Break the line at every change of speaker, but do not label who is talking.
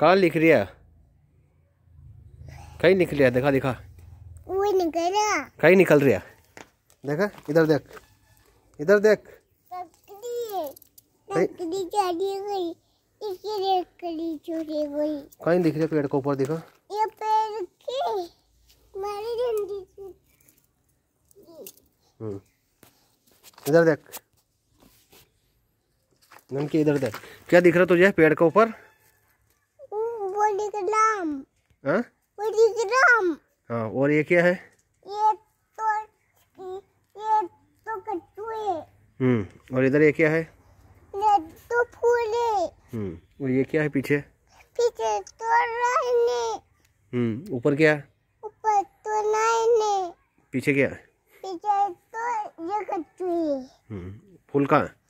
कहाँ लिख रही है कहीं निकल रहा है देखा देखा
वो निकल
रहा
कहीं निकल रहा है देखा इधर देख इधर देख
लकड़ी लकड़ी गई गई कहीं
दिख रहा है पेड़ के ऊपर देखा
ये पेड़ के मारे
हम्म
इधर देख नमकी इधर देख क्या दिख रहा तुझे पेड़ के ऊपर
ग्राम हाँ ग्राम
हाँ और ये क्या है
ये तो ये तो कटुए
हम्म और इधर ये क्या है
ये तो फूले
हम्म और ये क्या है पीछे
पीछे तो रहने हम्म ऊपर क्या ऊपर तो रहने पीछे क्या पीछे तो ये कटुए
हम्म फूल कहाँ है